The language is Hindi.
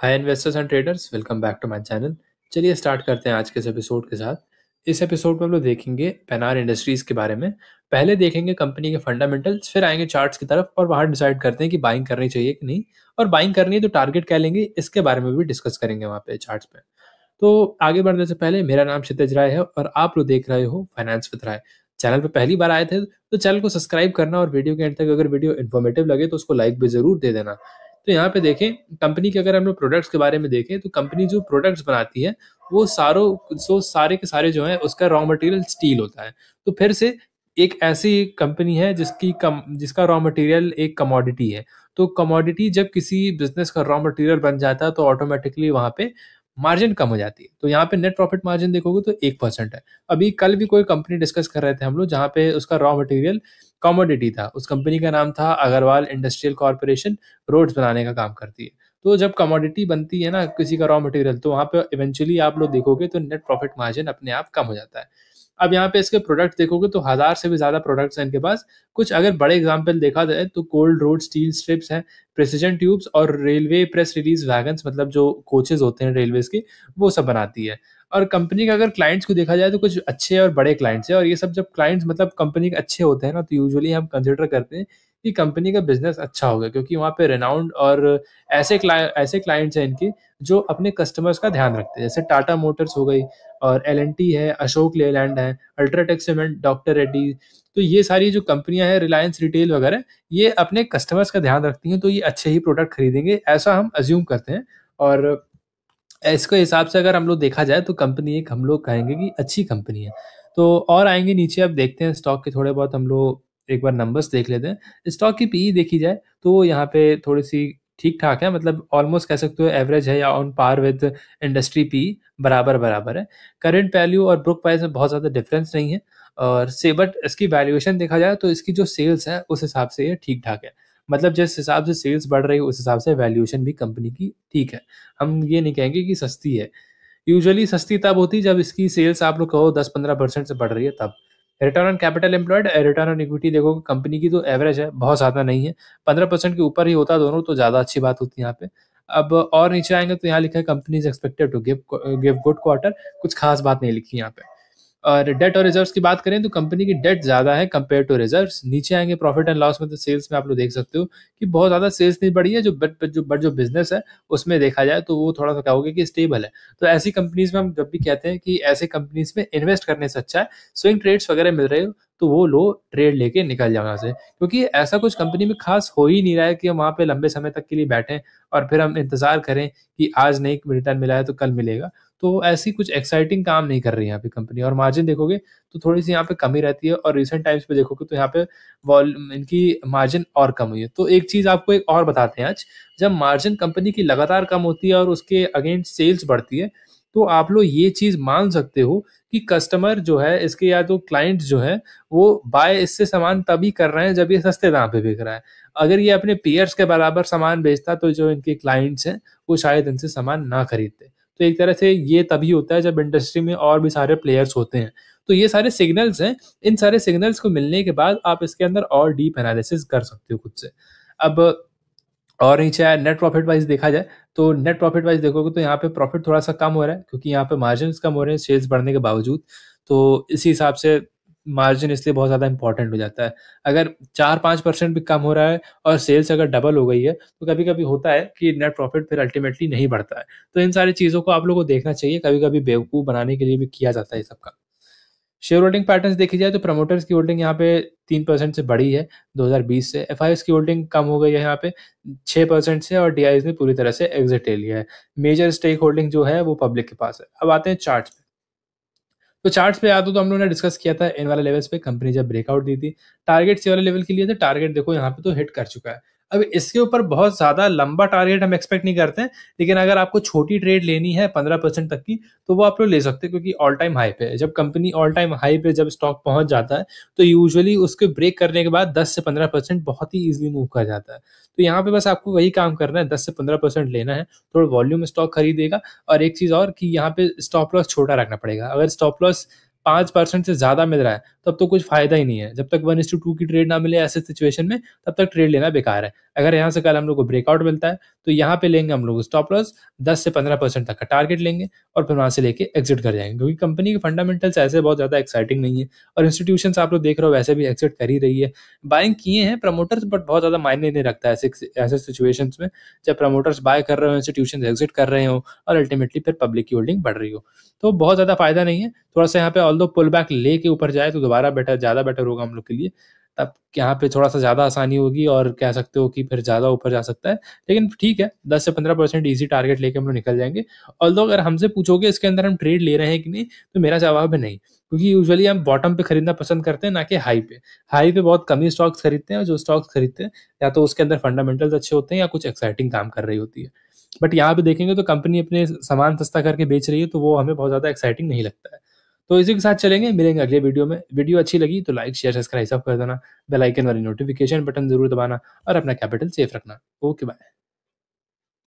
hi investors and traders welcome back to my channel चलिए स्टार्ट करते हैं आज के इस एपिसोड के साथ इस एपिसोड में हम लोग देखेंगे पेनार इंडस्ट्रीज के बारे में पहले देखेंगे कंपनी के फंडामेंटल्स फिर आएंगे चार्ट्स की तरफ और वहां डिसाइड करते हैं कि बाइंग करनी चाहिए कि नहीं और बाइंग करनी है तो टारगेट क्या लेंगे इसके बारे में भी डिस्कस करेंगे वहाँ पे चार्ट पे तो आगे बढ़ने से पहले मेरा नाम क्षितिज राय है और आप लोग देख रहे हो फाइनेंस विद राय चैनल पर पहली बार आए थे तो चैनल को सब्सक्राइब करना और वीडियो के एंड तक अगर वीडियो इन्फॉर्मेटिव लगे तो उसको लाइक भी जरूर दे देना तो यहाँ पे देखें कंपनी के अगर हम लोग प्रोडक्ट्स के बारे में देखें तो कंपनी जो प्रोडक्ट्स बनाती है वो सारो सो सारे के सारे जो है उसका रॉ मटेरियल स्टील होता है तो फिर से एक ऐसी कंपनी है जिसकी कम जिसका रॉ मटेरियल एक कमोडिटी है तो कमोडिटी जब किसी बिजनेस का रॉ मटेरियल बन जाता है तो ऑटोमेटिकली वहाँ पे मार्जिन कम हो जाती है तो यहाँ पे नेट प्रॉफिट मार्जिन देखोगे तो एक परसेंट है अभी कल भी कोई कंपनी डिस्कस कर रहे थे हम लोग जहाँ पे उसका रॉ मटेरियल कॉमोडिटी था उस कंपनी का नाम था अग्रवाल इंडस्ट्रियल कॉरपोरेशन रोड्स बनाने का काम करती है तो जब कमोडिटी बनती है ना किसी का रॉ मटेरियल तो वहाँ पे इवेंचुअली आप लोग देखोगे तो नेट प्रॉफिट मार्जिन अपने आप कम हो जाता है अब यहाँ पे इसके प्रोडक्ट देखोगे तो हज़ार से भी ज़्यादा प्रोडक्ट्स हैं इनके पास कुछ अगर बड़े एग्जाम्पल देखा जाए तो कोल्ड रोड स्टील स्ट्रिप्स हैं प्रेसिजन ट्यूब्स और रेलवे प्रेस रिलीज वैगन्स मतलब जो कोचेज होते हैं रेलवेज के वो सब बनाती है और कंपनी का अगर क्लाइंट्स को देखा जाए तो कुछ अच्छे और बड़े क्लाइंट्स हैं और ये सब जब क्लाइंट्स मतलब कंपनी के अच्छे होते हैं ना तो यूजुअली हम कंसिडर करते हैं कि कंपनी का बिजनेस अच्छा होगा क्योंकि वहाँ पे रेनाउंड और ऐसे क्लाइंट ऐसे क्लाइंट्स हैं इनके जो अपने कस्टमर्स का ध्यान रखते हैं जैसे टाटा मोटर्स हो गई और एल है अशोक लेलैंड है अल्ट्राटेक सीमेंट डॉक्टर रेड्डी तो ये सारी जो कंपनियां हैं रिलायंस रिटेल वगैरह ये अपने कस्टमर्स का ध्यान रखती हैं तो ये अच्छे ही प्रोडक्ट खरीदेंगे ऐसा हम अज्यूम करते हैं और इसके हिसाब से अगर हम लोग देखा जाए तो कंपनी एक हम लोग कहेंगे कि अच्छी कंपनी है तो और आएंगे नीचे अब देखते हैं स्टॉक के थोड़े बहुत हम लोग एक बार नंबर्स देख लेते हैं स्टॉक की पीई e देखी जाए तो यहाँ पे थोड़ी सी ठीक ठाक है मतलब ऑलमोस्ट कह सकते हो एवरेज है या on par with industry P बराबर बराबर है करंट वैल्यू और बुक प्राइस में बहुत ज़्यादा डिफरेंस नहीं है और से बट इसकी वैल्यूएशन देखा जाए तो इसकी जो सेल्स है उस हिसाब से ये ठीक ठाक है मतलब जिस हिसाब से सेल्स बढ़ रही है उस हिसाब से वैल्यूएशन भी कंपनी की ठीक है हम ये नहीं कहेंगे कि सस्ती है यूजुअली सस्ती तब होती जब इसकी सेल्स आप लोग कहो दस पंद्रह परसेंट से बढ़ रही है तब return on capital employed return on equity देखो कंपनी की तो एवरेज है बहुत ज़्यादा नहीं है पंद्रह परसेंट के ऊपर ही होता दोनों तो ज़्यादा अच्छी बात होती है यहाँ पे अब और नीचे आएंगे तो यहाँ लिखा है company is expected to give give good quarter कुछ खास बात नहीं लिखी यहाँ पे और डेट और रिजर्व की बात करें तो कंपनी की डेट ज़्यादा है कंपेयर टू रिजर्व नीचे आएंगे प्रॉफिट एंड लॉस में तो सेल्स में आप लोग देख सकते हो कि बहुत ज़्यादा सेल्स नहीं बढ़ी है जो बट जो बट जो बिजनेस है उसमें देखा जाए तो वो थोड़ा सा क्या होगा कि स्टेबल है तो ऐसी कंपनीज में हम जब भी कहते हैं कि ऐसे कंपनीज में इन्वेस्ट करने से अच्छा है स्विंग ट्रेड्स वगैरह मिल रहे हो तो वो लोग ट्रेड लेके निकल जाए वहाँ से क्योंकि ऐसा कुछ कंपनी में खास हो ही नहीं रहा है कि हम वहाँ पे लंबे समय तक के लिए बैठें और फिर हम इंतज़ार करें कि आज नहीं रिटर्न मिला है तो कल मिलेगा तो ऐसी कुछ एक्साइटिंग काम नहीं कर रही है यहाँ पे कंपनी और मार्जिन देखोगे तो थोड़ी सी यहाँ पे कमी रहती है और रिसेंट टाइम्स पे देखोगे तो यहाँ पे वॉल इनकी मार्जिन और कम हुई है तो एक चीज़ आपको एक और बताते हैं आज जब मार्जिन कंपनी की लगातार कम होती है और उसके अगेंस्ट सेल्स बढ़ती है तो आप लोग ये चीज मान सकते हो कि कस्टमर जो है इसके या तो क्लाइंट जो है वो बाय इससे सामान तभी कर रहे हैं जब ये सस्ते दाम पे बिक रहा है अगर ये अपने पेयर्स के बराबर सामान बेचता तो जो इनके क्लाइंट्स हैं वो शायद इनसे सामान ना खरीदते तो एक तरह से ये तभी होता है जब इंडस्ट्री में और भी सारे प्लेयर्स होते हैं तो ये सारे सिग्नल्स हैं इन सारे सिग्नल्स को मिलने के बाद आप इसके अंदर और डीप एनालिसिस कर सकते हो खुद से अब और नीचे आया नेट प्रॉफिट वाइज देखा जाए तो नेट प्रॉफिट वाइज देखोगे तो यहाँ पे प्रॉफिट थोड़ा सा कम हो रहा है क्योंकि यहाँ पे मार्जिन कम हो रहे हैं सेल्स बढ़ने के बावजूद तो इसी हिसाब से मार्जिन इसलिए बहुत ज़्यादा इंपॉर्टेंट हो जाता है अगर चार पाँच परसेंट भी कम हो रहा है और सेल्स अगर डबल हो गई है तो कभी कभी होता है कि नेट प्रॉफिट फिर अल्टीमेटली नहीं बढ़ता है तो इन सारी चीज़ों को आप लोगों को देखना चाहिए कभी कभी बेवकूफ़ बनाने के लिए भी किया जाता है सब का शेयर होल्डिंग पैटर्न देखी जाए तो प्रमोटर्स की होल्डिंग यहाँ पे तीन परसेंट से बढ़ी है 2020 से एफ की होल्डिंग कम हो गई है यहाँ पे छह परसेंट से और डी ने पूरी तरह से एग्जिट ले लिया है मेजर स्टेक होल्डिंग जो है वो पब्लिक के पास है अब आते हैं चार्ट पे तो चार्ट्स पे आते तो हम लोगों ने डिस्कस किया था इन वाले लेवल्स पे कंपनी जब ब्रेकआउट दी थी टारगेट्स वाले लेवल के लिए टारगेट देखो यहाँ पे तो हिट कर चुका है अब इसके ऊपर बहुत ज़्यादा लंबा टारगेट हम एक्सपेक्ट नहीं करते हैं लेकिन अगर आपको छोटी ट्रेड लेनी है पंद्रह परसेंट तक की तो वो आप लोग ले सकते हैं क्योंकि ऑल टाइम हाई पे है जब कंपनी ऑल टाइम हाई पे जब स्टॉक पहुंच जाता है तो यूजुअली उसके ब्रेक करने के बाद दस से पंद्रह परसेंट बहुत ही ईजिली मूव कर जाता है तो यहाँ पे बस आपको वही काम करना है दस से पंद्रह परसेंट लेना है थोड़ा वॉल्यूम स्टॉक खरीदेगा और एक चीज़ और कि यहाँ पे स्टॉप लॉस छोटा रखना पड़ेगा अगर स्टॉप लॉस पाँच परसेंट से ज़्यादा मिल रहा है तब तो कुछ फ़ायदा ही नहीं है जब तक वन टू की ट्रेड ना मिले ऐसे सिचुएशन में तब तक ट्रेड लेना बेकार है अगर यहाँ से कल हम लोग को ब्रेकआउट मिलता है तो यहाँ पे लेंगे हम लोग स्टॉप लॉस दस से पंद्रह परसेंट तक का टारगेट लेंगे और फिर वहाँ से लेके एग्जिट कर जाएंगे क्योंकि कंपनी के फंडामेंटल्स ऐसे बहुत ज़्यादा एक्साइटिंग नहीं है और इंस्टीट्यूशन आप लोग देख रहे हो वैसे भी एग्जिट कर ही रही है बाइंग किए हैं प्रमोटर्स बट बहुत ज़्यादा मायने नहीं रखता ऐसे ऐसे सिचुएशन में जब प्रमोटर्स बाय कर रहे हो इंस्टीट्यूशन एग्जिट कर रहे हो और अल्टीमेटली फिर पब्लिक की होल्डिंग बढ़ रही हो तो बहुत ज़्यादा फायदा नहीं है थोड़ा सा यहाँ पे दो पुल बैक ले के ऊपर जाए तो दोबारा बेटर ज़्यादा बेटर होगा हम लोग के लिए तब यहाँ पे थोड़ा सा ज़्यादा आसानी होगी और कह सकते हो कि फिर ज़्यादा ऊपर जा सकता है लेकिन ठीक है दस से पंद्रह परसेंट ईजी टारगेट लेके हम लोग निकल जाएंगे और दो अगर हमसे पूछोगे इसके अंदर हम ट्रेड ले रहे हैं कि नहीं तो मेरा जवाब है नहीं क्योंकि यूजुअली हम बॉटम पे खरीदना पसंद करते हैं ना कि हाई पे हाई पे बहुत कम ही स्टॉक्स खरीदते हैं और जो स्टॉक्स खरीदते हैं या तो उसके अंदर फंडामेंटल्स अच्छे होते हैं या कुछ एक्साइटिंग काम कर रही होती है बट यहाँ पे देखेंगे तो कंपनी अपने सामान सस्ता करके बेच रही है तो वो हमें बहुत ज़्यादा एक्साइटिंग नहीं लगता है तो इसी के साथ चलेंगे मिलेंगे अगले वीडियो में वीडियो अच्छी लगी तो लाइक शेयर सब्सक्राइब सब कर देना बेलाइकन वाली नोटिफिकेशन बटन जरूर दबाना और अपना कैपिटल सेफ रखना ओके बाय